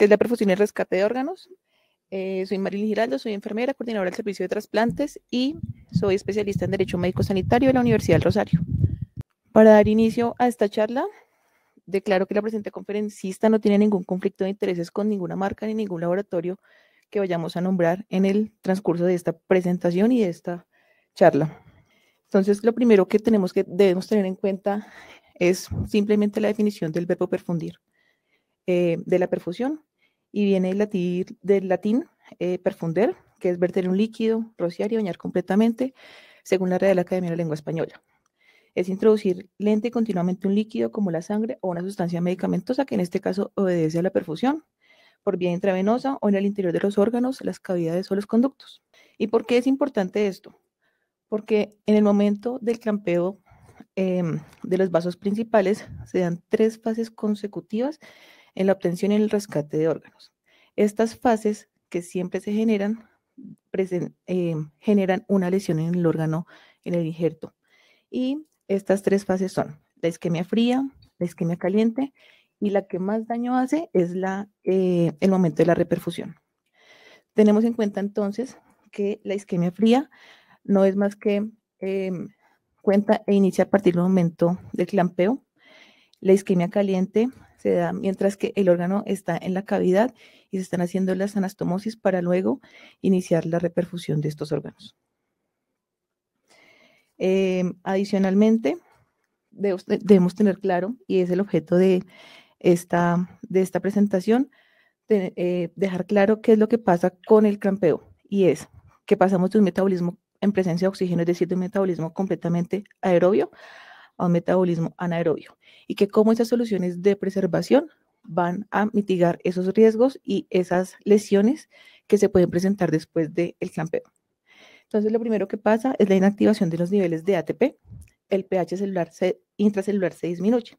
que es la perfusión y rescate de órganos. Eh, soy Marilyn Giraldo, soy enfermera, coordinadora del Servicio de Trasplantes y soy especialista en Derecho Médico Sanitario de la Universidad del Rosario. Para dar inicio a esta charla, declaro que la presente conferencista no tiene ningún conflicto de intereses con ninguna marca ni ningún laboratorio que vayamos a nombrar en el transcurso de esta presentación y de esta charla. Entonces, lo primero que tenemos que debemos tener en cuenta es simplemente la definición del verbo perfundir, eh, de la perfusión, y viene del latín eh, perfunder, que es verter un líquido, rociar y bañar completamente, según la Real Academia de la Lengua Española. Es introducir lente y continuamente un líquido como la sangre o una sustancia medicamentosa que en este caso obedece a la perfusión por vía intravenosa o en el interior de los órganos, las cavidades o los conductos. ¿Y por qué es importante esto? Porque en el momento del clampeo em, de los vasos principales se dan tres fases consecutivas en la obtención y el rescate de órganos. Estas fases que siempre se generan eh, generan una lesión en el órgano, en el injerto. Y estas tres fases son la isquemia fría, la isquemia caliente y la que más daño hace es la, eh, el momento de la reperfusión. Tenemos en cuenta entonces que la isquemia fría no es más que em, cuenta e inicia a partir del momento del clampeo la isquemia caliente se da mientras que el órgano está en la cavidad y se están haciendo las anastomosis para luego iniciar la reperfusión de estos órganos. Em, adicionalmente, debemos, tener claro, y es el objeto de esta, de esta presentación, eh, dejar claro qué es lo que pasa con el crampeo, y es que pasamos de un metabolismo en presencia de oxígeno, es decir, de un metabolismo completamente aerobio a un metabolismo anaerobio y que cómo esas soluciones de preservación van a mitigar esos riesgos y esas lesiones que se pueden presentar después del clampeo. Entonces, lo primero que pasa es la inactivación de los niveles de ATP, el pH celular intracelular se disminuye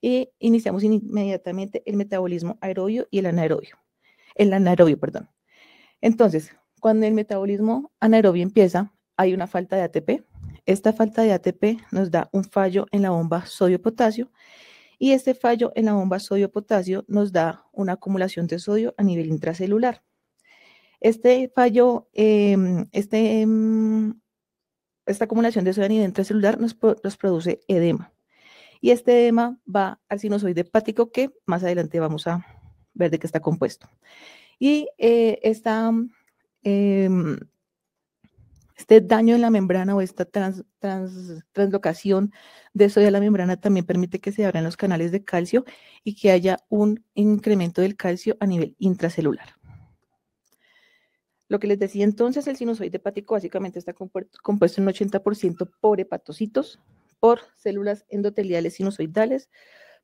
y iniciamos inmediatamente el metabolismo aerobio y el anaerobio, el anaerobio, perdón. Entonces, cuando el metabolismo anaerobio empieza, hay una falta de ATP, esta falta de ATP nos da un fallo en la bomba sodio-potasio y este fallo en la bomba sodio-potasio nos da una acumulación de sodio a nivel intracelular. Este fallo, em, este, em, esta acumulación de sodio a nivel intracelular nos, produce edema. Y este edema va al sinusoide hepático que más adelante vamos a ver de qué está compuesto. Y eh, esta, em, este daño en la membrana o esta translocación de sodio a la membrana también permite que se abran los canales de calcio y que haya un incremento del calcio a nivel intracelular. Lo que les decía entonces, el sinusoide hepático básicamente está compuesto en un 80% por hepatocitos, por células endoteliales sinusoidales,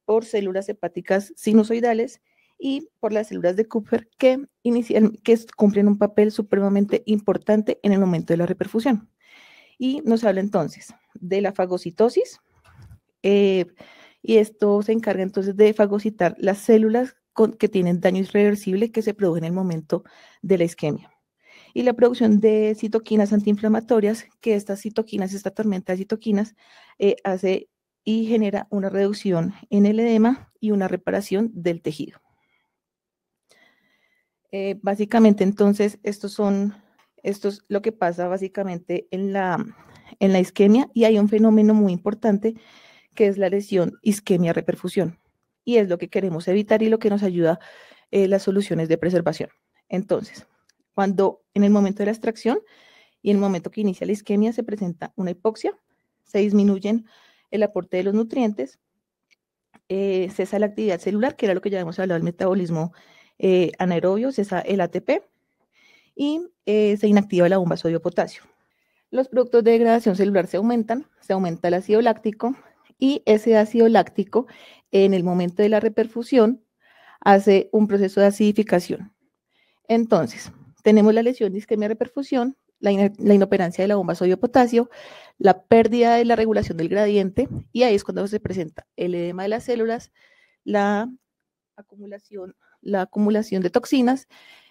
por células hepáticas sinusoidales y por las células de Cooper que, inician, que cumplen un papel supremamente importante en el momento de la reperfusión. Y nos habla entonces de la fagocitosis, eh, y esto se encarga entonces de fagocitar las células que tienen daño irreversible que se produce en el momento de la isquemia. Y la producción de citoquinas antiinflamatorias, que estas citoquinas, esta tormenta de citoquinas, eh, hace y genera una reducción en el edema y una reparación del tejido. Eh, básicamente, entonces, estos son, esto es lo que pasa básicamente en la, en la isquemia y hay un fenómeno muy importante que es la lesión isquemia-reperfusión. Y es lo que queremos evitar y lo que nos ayuda eh, las soluciones de preservación. Entonces, cuando en el momento de la extracción y en el momento que inicia la isquemia se presenta una hipoxia, se disminuyen el aporte de los nutrientes, eh, cesa la actividad celular, que era lo que ya hemos hablado del metabolismo eh, anaerobios, es el ATP, y eh, se inactiva la bomba sodio-potasio. Los productos de degradación celular se aumentan, se aumenta el ácido láctico y ese ácido láctico en el momento de la reperfusión hace un proceso de acidificación. Entonces, tenemos la lesión de isquemia reperfusión, la inoperancia de la bomba sodio-potasio, la pérdida de la regulación del gradiente y ahí es cuando se presenta el edema de las células, la acumulación la acumulación de toxinas,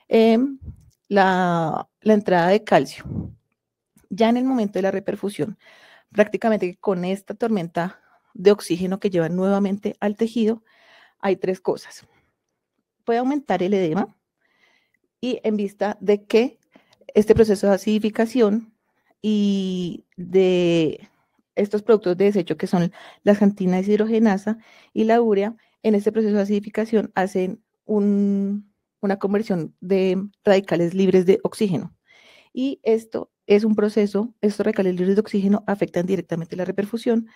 em, la, entrada de calcio. Ya en el momento de la reperfusión, prácticamente con esta tormenta de oxígeno que lleva nuevamente al tejido, hay tres cosas. Puede aumentar el edema y en vista de que este proceso de acidificación y de estos productos de desecho que son la xantina hidrogenasa y la urea, en este proceso de acidificación hacen una conversión de radicales libres de oxígeno. Y esto es un proceso, estos radicales libres de oxígeno afectan directamente la reperfusión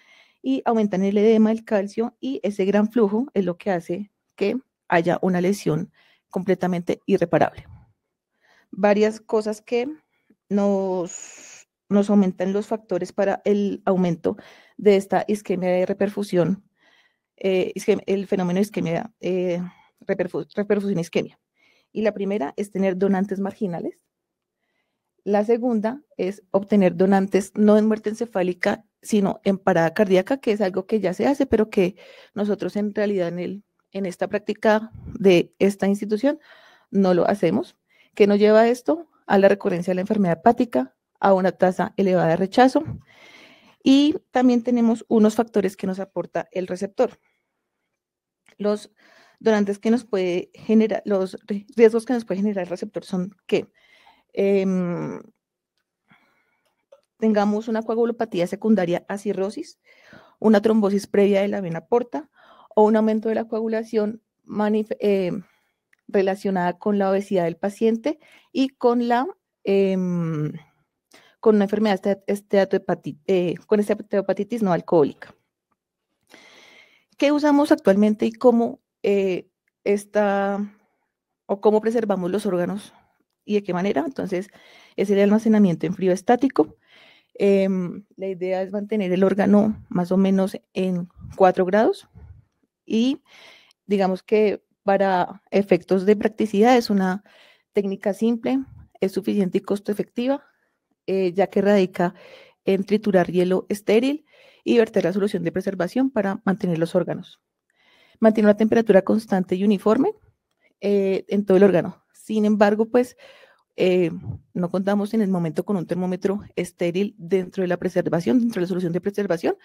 y aumentan el edema, el calcio y ese gran flujo es lo que hace que haya una lesión completamente irreparable. Varias cosas que nos, nos aumentan los factores para el aumento de esta isquemia de reperfusión, eh, el fenómeno de isquemia eh, reperfusión isquemia. Y la primera es tener donantes marginales. La segunda es obtener donantes no en muerte encefálica, sino en parada cardíaca, que es algo que ya se hace, pero que nosotros en realidad en, el, en esta práctica de esta institución no lo hacemos. que nos lleva a esto? A la recurrencia de la enfermedad hepática, a una tasa elevada de rechazo. Y también tenemos unos factores que nos aporta el receptor. Los donantes que nos puede generar, los riesgos que nos puede generar el receptor son que em, tengamos una coagulopatía secundaria a cirrosis, una trombosis previa de la vena porta o un aumento de la coagulación em, relacionada con la obesidad del paciente y con la em, con una enfermedad este, este eh, con esteopatitis no alcohólica. ¿Qué usamos actualmente y cómo eh, está, o cómo preservamos los órganos y de qué manera. Entonces, es el almacenamiento en frío estático. Em, la idea es mantener el órgano más o menos en 4 grados y digamos que para efectos de practicidad es una técnica simple, es suficiente y costo efectiva, eh, ya que radica en triturar hielo estéril y verter la solución de preservación para mantener los órganos mantiene una temperatura constante y uniforme eh, en todo el órgano. Sin embargo, pues eh, no contamos en el momento con un termómetro estéril dentro de la preservación, dentro de la solución de preservación,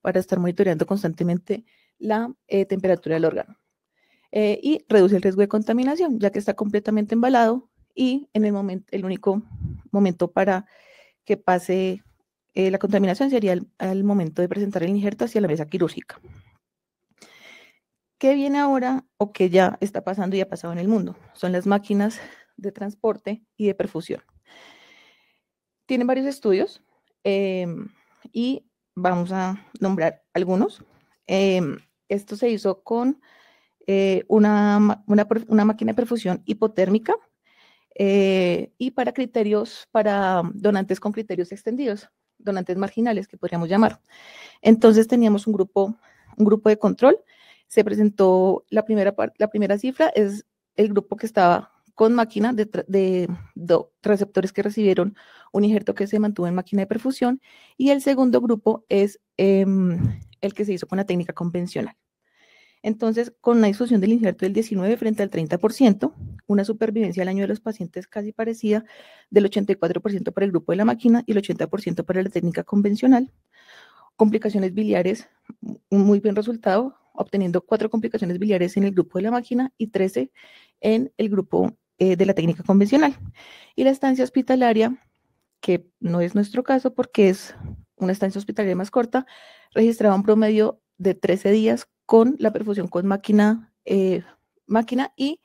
para estar monitoreando constantemente la eh, temperatura del órgano. y reduce el riesgo de contaminación, ya que está completamente embalado y en el, momento, el único momento para que pase la contaminación sería al momento de presentar el injerto hacia la mesa quirúrgica. ¿Qué viene ahora o qué ya está pasando y ha pasado en el mundo? Son las máquinas de transporte y de perfusión. Tienen varios estudios em, y vamos a nombrar algunos. Em, esto se hizo con eh, una, una, una, máquina de perfusión hipotérmica eh, y para criterios, para donantes con criterios extendidos, donantes marginales que podríamos llamar. Entonces teníamos un grupo, un grupo de control se presentó la primera, la primera cifra, es el grupo que estaba con máquina de, de, receptores que recibieron un injerto que se mantuvo en máquina de perfusión y el segundo grupo es em, el que se hizo con la técnica convencional. Entonces, con la disolución del injerto del 19 frente al 30%, una supervivencia al año de los pacientes casi parecida del 84% para el grupo de la máquina y el 80% para la técnica convencional, complicaciones biliares, un muy buen resultado, obteniendo cuatro complicaciones biliares en el grupo de la máquina y 13 en el grupo eh, de la técnica convencional. Y la estancia hospitalaria, que no es nuestro caso porque es una estancia hospitalaria más corta, registraba un promedio de 13 días con la perfusión con máquina, eh, máquina y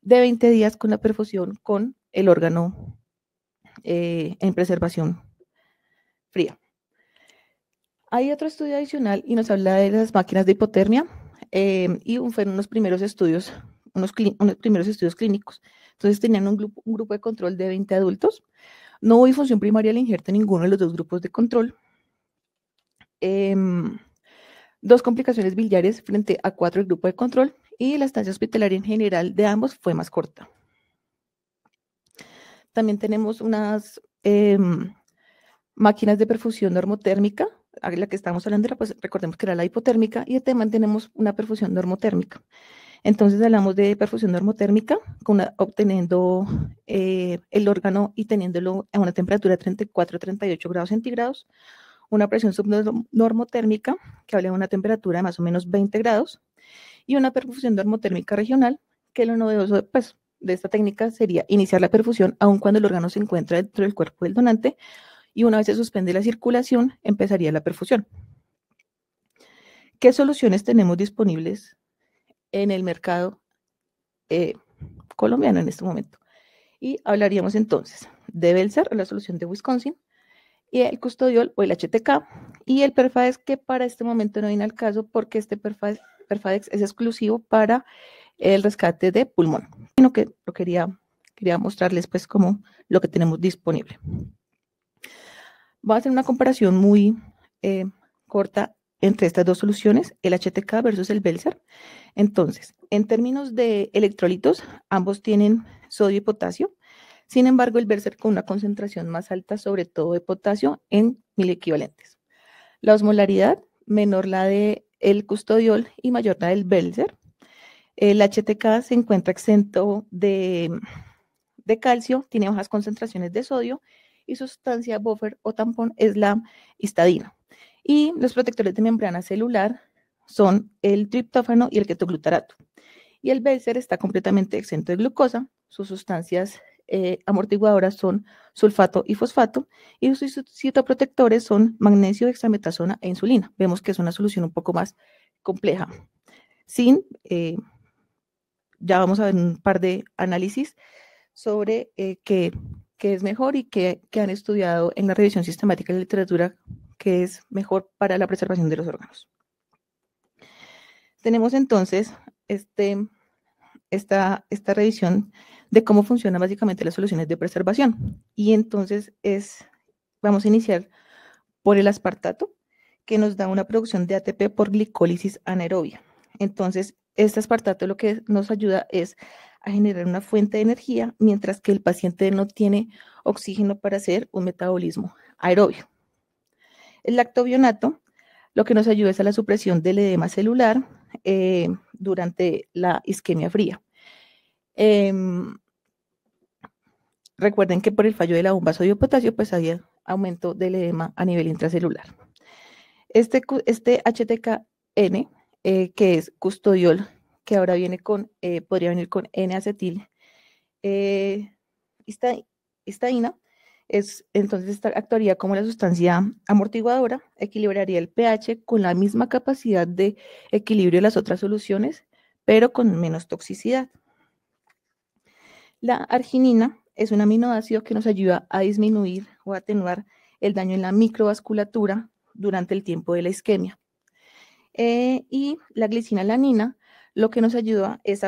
de 20 días con la perfusión con el órgano eh, en preservación fría. Hay otro estudio adicional y nos habla de las máquinas de hipotermia em, y fueron unos primeros estudios, unos, primeros estudios clínicos. Entonces tenían un grupo, grupo de control de 20 adultos. No hubo función primaria al injerto en ninguno de los dos grupos de control. Em, dos complicaciones biliares frente a cuatro del grupo de control y la estancia hospitalaria en general de ambos fue más corta. También tenemos unas em, máquinas de perfusión normotérmica la que estábamos hablando era, pues recordemos que era la hipotérmica y además tenemos una perfusión normotérmica. Entonces hablamos de perfusión normotérmica obteniendo eh, el órgano y teniéndolo a una temperatura de 34-38 grados centígrados, una presión subnormotérmica que habla de una temperatura de más o menos 20 grados y una perfusión normotérmica regional que lo novedoso pues, de esta técnica sería iniciar la perfusión aun cuando el órgano se encuentra dentro del cuerpo del donante y una vez se suspende la circulación, empezaría la perfusión. ¿Qué soluciones tenemos disponibles en el mercado eh, colombiano en este momento? Y hablaríamos entonces de Belser, la solución de Wisconsin, y el custodiol o el HTK, y el Perfadex, que para este momento no viene al caso porque este Perfadex, es exclusivo para el rescate de pulmón, sino que lo quería, quería mostrarles pues como lo que tenemos disponible. Voy a hacer una comparación muy eh, corta entre estas dos soluciones, el HTK versus el Belser. Entonces, en términos de electrolitos, ambos tienen sodio y potasio. Sin embargo, el Belser con una concentración más alta, sobre todo de potasio, en mil equivalentes. La osmolaridad, menor la de el custodiol y mayor la del Belser. El HTK se encuentra exento de, de calcio, tiene bajas concentraciones de sodio y sustancia buffer o tampón es la histadina. Y los protectores de membrana celular son el triptófano y el ketoglutarato. Y el Belser está completamente exento de glucosa, sus sustancias eh, amortiguadoras son sulfato y fosfato y sus citoprotectores son magnesio, dexametasona e insulina. Vemos que es una solución un poco más compleja. Sin, eh, ya vamos a ver un par de análisis sobre eh, que que es mejor y que, han estudiado en la revisión sistemática de literatura que es mejor para la preservación de los órganos. Tenemos entonces este, esta, esta revisión de cómo funcionan básicamente las soluciones de preservación. Y entonces es, vamos a iniciar por el aspartato, que nos da una producción de ATP por glicólisis anaerobia. Entonces, este aspartato lo que nos ayuda es a generar una fuente de energía, mientras que el paciente no tiene oxígeno para hacer un metabolismo aerobio. El lactobionato lo que nos ayuda es a la supresión del edema celular eh, durante la isquemia fría. Em, recuerden que por el fallo de la bomba sodio-potasio, pues había aumento del edema a nivel intracelular. Este, este HTKN, eh, que es custodiol que ahora viene con, eh, podría venir con N-acetil. Eh, esta, es entonces actuaría como la sustancia amortiguadora, equilibraría el pH con la misma capacidad de equilibrio de las otras soluciones, pero con menos toxicidad. La arginina es un aminoácido que nos ayuda a disminuir o atenuar el daño en la microvasculatura durante el tiempo de la isquemia. Eh, y la glicina lanina lo que nos ayuda es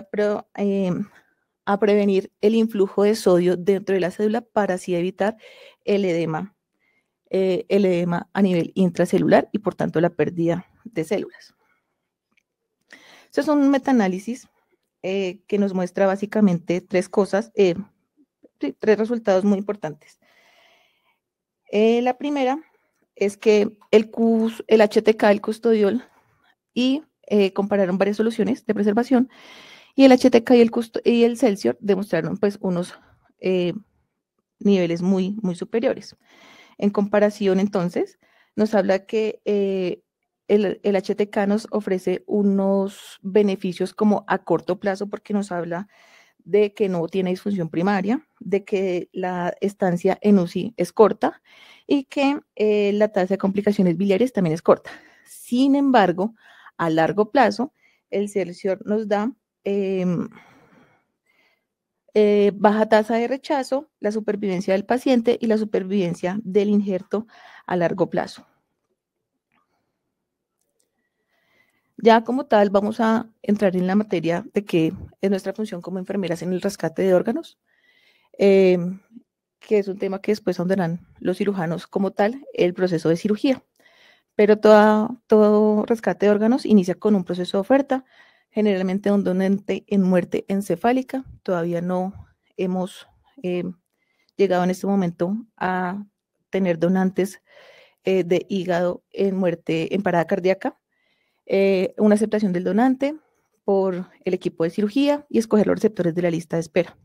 em, a, prevenir el influjo de sodio dentro de la célula para así evitar el edema, eh, el edema a nivel intracelular y por tanto la pérdida de células. Este es un metaanálisis eh, que nos muestra básicamente tres cosas, eh, tres resultados muy importantes. la primera es que el, el HTK, el custodiol y eh, compararon varias soluciones de preservación y el HTK y el, y el Celsior demostraron pues unos eh, niveles muy, muy superiores. En comparación entonces, nos habla que eh, el, el, HTK nos ofrece unos beneficios como a corto plazo porque nos habla de que no tiene disfunción primaria, de que la estancia en UCI es corta y que la tasa de complicaciones biliares también es corta. Sin embargo, a largo plazo, el CERCIOR nos da em, eh, baja tasa de rechazo, la supervivencia del paciente y la supervivencia del injerto a largo plazo. Ya como tal, vamos a entrar en la materia de que es nuestra función como enfermeras en el rescate de órganos, em, que es un tema que después ahondarán los cirujanos como tal, el proceso de cirugía. Pero todo rescate de órganos inicia con un proceso de oferta, generalmente un donante en muerte encefálica. Todavía no hemos eh, llegado en este momento a tener donantes eh, de hígado en muerte, en parada cardíaca. Eh, una aceptación del donante por el equipo de cirugía y escoger los receptores de la lista de espera.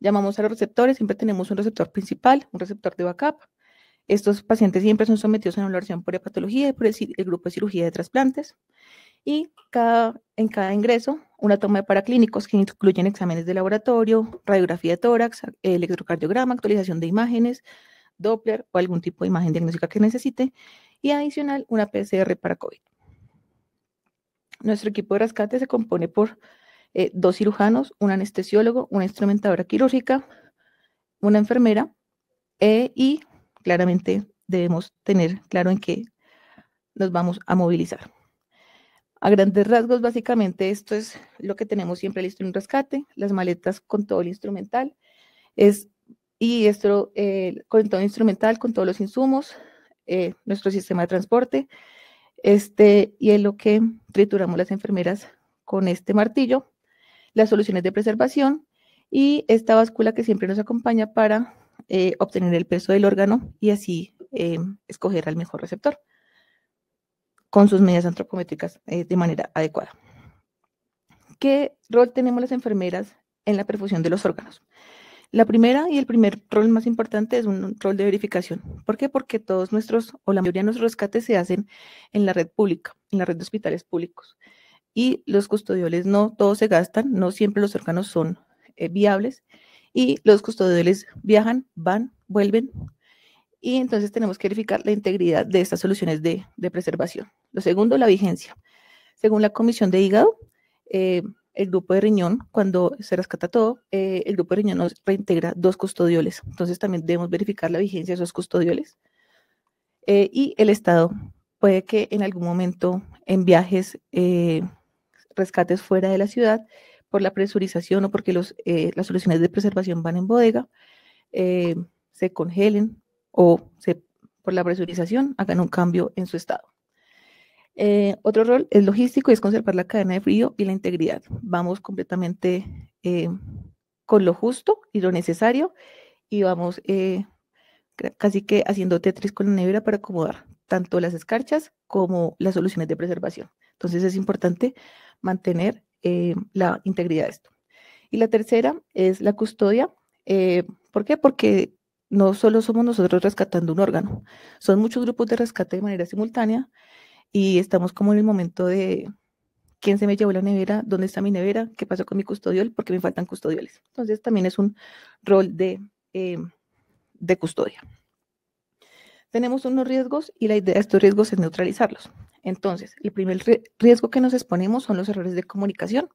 Llamamos a los receptores, siempre tenemos un receptor principal, un receptor de backup, estos pacientes siempre son sometidos a una evaluación por hepatología y por el, grupo de cirugía de trasplantes. Y cada, en cada ingreso, una toma de paraclínicos que incluyen exámenes de laboratorio, radiografía de tórax, electrocardiograma, actualización de imágenes, Doppler o algún tipo de imagen diagnóstica que necesite. Y adicional, una PCR para COVID. Nuestro equipo de rescate se compone por eh, dos cirujanos, un anestesiólogo, una instrumentadora quirúrgica, una enfermera eh, y claramente debemos tener claro en qué nos vamos a movilizar. A grandes rasgos, básicamente esto es lo que tenemos siempre listo en un rescate, las maletas con todo el instrumental, es, y esto eh, con todo el instrumental, con todos los insumos, eh, nuestro sistema de transporte, este, y es lo que trituramos las enfermeras con este martillo, las soluciones de preservación y esta báscula que siempre nos acompaña para eh, obtener el peso del órgano y así eh, escoger al mejor receptor con sus medidas antropométricas eh, de manera adecuada. ¿Qué rol tenemos las enfermeras en la perfusión de los órganos? La primera y el primer rol más importante es un rol de verificación. ¿Por qué? Porque todos nuestros o la mayoría de nuestros rescates se hacen en la red pública, en la red de hospitales públicos. Y los custodioles no todos se gastan, no siempre los órganos son viables y los custodioles viajan, van, vuelven y entonces tenemos que verificar la integridad de estas soluciones de, preservación. Lo segundo, la vigencia. Según la comisión de hígado, eh, el grupo de riñón, cuando se rescata todo, eh, el grupo de riñón nos reintegra dos custodioles. Entonces también debemos verificar la vigencia de esos custodioles. Eh, y el Estado puede que en algún momento en viajes, rescates fuera de la ciudad, por la presurización o porque eh, las soluciones de preservación van en bodega, eh, se congelen o se, por la presurización hagan un cambio en su estado. Eh, otro rol es logístico y es conservar la cadena de frío y la integridad. Vamos completamente con lo justo y lo necesario y vamos casi que haciendo tetris con la nevera para acomodar tanto las escarchas como las soluciones de preservación. Entonces es importante mantener eh, la integridad de esto. Y la tercera es la custodia. Eh, ¿Por qué? Porque no solo somos nosotros rescatando un órgano, son muchos grupos de rescate de manera simultánea y estamos como en el momento de quién se me llevó la nevera, dónde está mi nevera, qué pasó con mi custodial, porque me faltan custodiales? Entonces también es un rol de, eh, de custodia. Tenemos unos riesgos y la idea de estos riesgos es neutralizarlos. Entonces, el primer riesgo que nos exponemos son los errores de comunicación.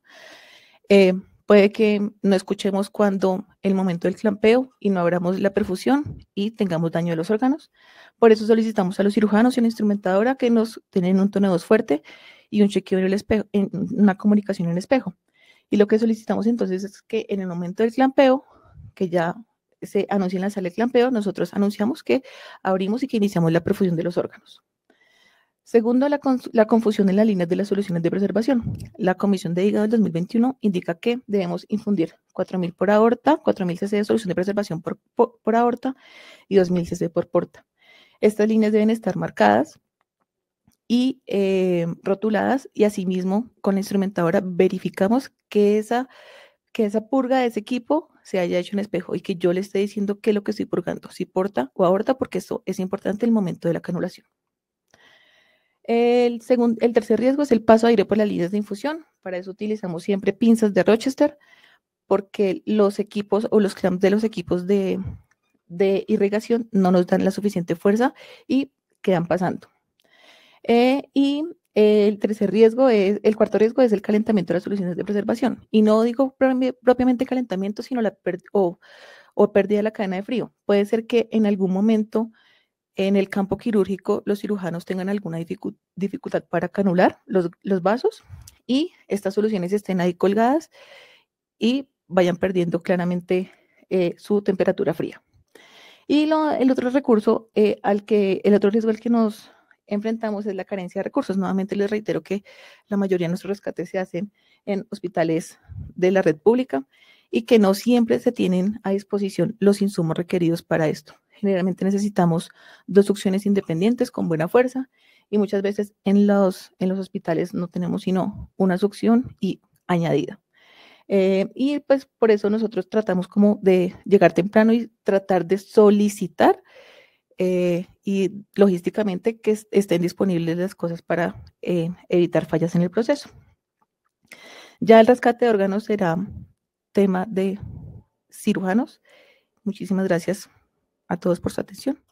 Eh, puede que no escuchemos cuando el momento del clampeo y no abramos la perfusión y tengamos daño de los órganos. Por eso solicitamos a los cirujanos y a la instrumentadora que nos tienen un tono de voz fuerte y un chequeo en el espejo, una comunicación en espejo. Y lo que solicitamos entonces es que en el momento del clampeo, que ya se anuncia en la sala de clampeo, nosotros anunciamos que abrimos y que iniciamos la perfusión de los órganos. Segundo, la, confusión en las líneas de las soluciones de preservación. La Comisión de Hígado del 2021 indica que debemos infundir 4.000 por aorta, 4.000 cc de solución de preservación por, por, aorta y 2.000 cc por porta. Estas líneas deben estar marcadas y eh, rotuladas y asimismo con la instrumentadora verificamos que esa, que esa purga de ese equipo se haya hecho en espejo y que yo le esté diciendo qué es lo que estoy purgando, si porta o aorta, porque eso es importante el momento de la canulación. El, segundo, el tercer riesgo es el paso de aire por las líneas de infusión. Para eso utilizamos siempre pinzas de Rochester porque los equipos o los clamps de los equipos de, irrigación no nos dan la suficiente fuerza y quedan pasando. Eh, y el tercer riesgo es, el cuarto riesgo es el calentamiento de las soluciones de preservación. Y no digo propiamente calentamiento, sino la o, o pérdida de la cadena de frío. Puede ser que en algún momento en el campo quirúrgico los cirujanos tengan alguna dificultad para canular los, vasos y estas soluciones estén ahí colgadas y vayan perdiendo claramente eh, su temperatura fría. Y el otro recurso eh, al que, el otro riesgo al que nos enfrentamos es la carencia de recursos. Nuevamente les reitero que la mayoría de nuestros rescates se hacen en hospitales de la red pública y que no siempre se tienen a disposición los insumos requeridos para esto. Generalmente necesitamos dos succiones independientes con buena fuerza y muchas veces en los, en los hospitales no tenemos sino una succión y añadida. Eh, y pues por eso nosotros tratamos como de llegar temprano y tratar de solicitar eh, y logísticamente que estén disponibles las cosas para eh, evitar fallas en el proceso. Ya el rescate de órganos será tema de cirujanos. Muchísimas gracias a todos por su atención.